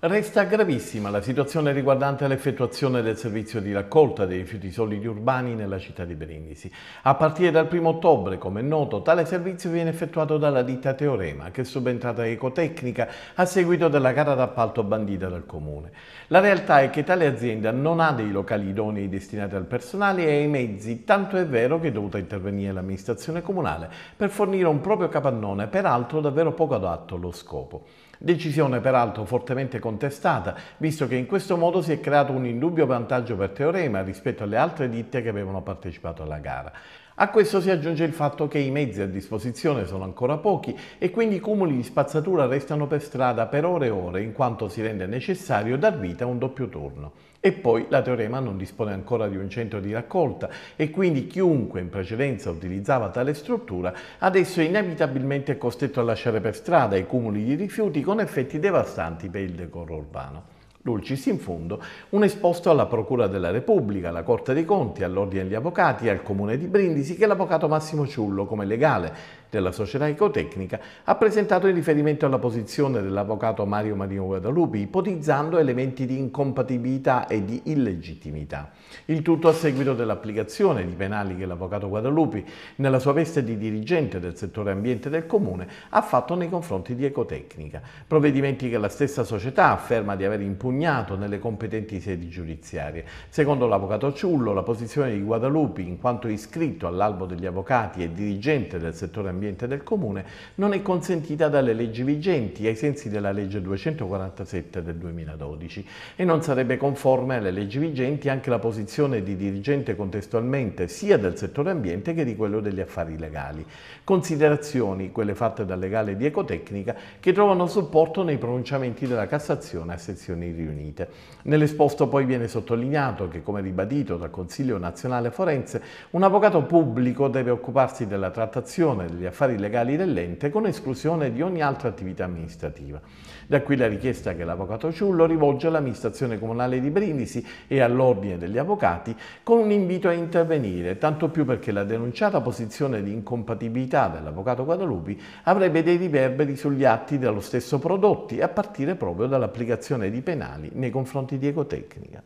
Resta gravissima la situazione riguardante l'effettuazione del servizio di raccolta dei rifiuti solidi urbani nella città di Brindisi. A partire dal 1 ottobre, come è noto, tale servizio viene effettuato dalla ditta Teorema, che è subentrata a Ecotecnica a seguito della gara d'appalto bandita dal Comune. La realtà è che tale azienda non ha dei locali idonei destinati al personale e ai mezzi, tanto è vero che è dovuta intervenire l'amministrazione comunale per fornire un proprio capannone, peraltro davvero poco adatto allo scopo. Decisione peraltro fortemente contestata, visto che in questo modo si è creato un indubbio vantaggio per Teorema rispetto alle altre ditte che avevano partecipato alla gara. A questo si aggiunge il fatto che i mezzi a disposizione sono ancora pochi e quindi i cumuli di spazzatura restano per strada per ore e ore in quanto si rende necessario dar vita a un doppio turno. E poi la teorema non dispone ancora di un centro di raccolta e quindi chiunque in precedenza utilizzava tale struttura adesso è inevitabilmente costretto a lasciare per strada i cumuli di rifiuti con effetti devastanti per il decoro decoro urbano. Dulcis in fondo, un esposto alla Procura della Repubblica, alla Corte dei Conti, all'Ordine degli Avvocati, al Comune di Brindisi che l'avvocato Massimo Ciullo come legale della società ecotecnica, ha presentato in riferimento alla posizione dell'avvocato Mario Marino Guadalupi, ipotizzando elementi di incompatibilità e di illegittimità. Il tutto a seguito dell'applicazione di penali che l'avvocato Guadalupi, nella sua veste di dirigente del settore ambiente del Comune, ha fatto nei confronti di Ecotecnica, provvedimenti che la stessa società afferma di aver impugnato nelle competenti sedi giudiziarie. Secondo l'avvocato Ciullo, la posizione di Guadalupi, in quanto iscritto all'albo degli avvocati e dirigente del settore ambiente, ambiente del comune, non è consentita dalle leggi vigenti ai sensi della legge 247 del 2012 e non sarebbe conforme alle leggi vigenti anche la posizione di dirigente contestualmente sia del settore ambiente che di quello degli affari legali. Considerazioni, quelle fatte dal legale di Ecotecnica, che trovano supporto nei pronunciamenti della Cassazione a sezioni riunite. Nell'esposto poi viene sottolineato che, come ribadito dal Consiglio nazionale forense, un avvocato pubblico deve occuparsi della trattazione degli affari legali dell'ente con esclusione di ogni altra attività amministrativa. Da qui la richiesta che l'Avvocato Ciullo rivolge all'amministrazione comunale di Brindisi e all'Ordine degli Avvocati con un invito a intervenire, tanto più perché la denunciata posizione di incompatibilità dell'Avvocato Guadalupi avrebbe dei riverberi sugli atti dello stesso prodotti, a partire proprio dall'applicazione di penali nei confronti di Ecotecnica.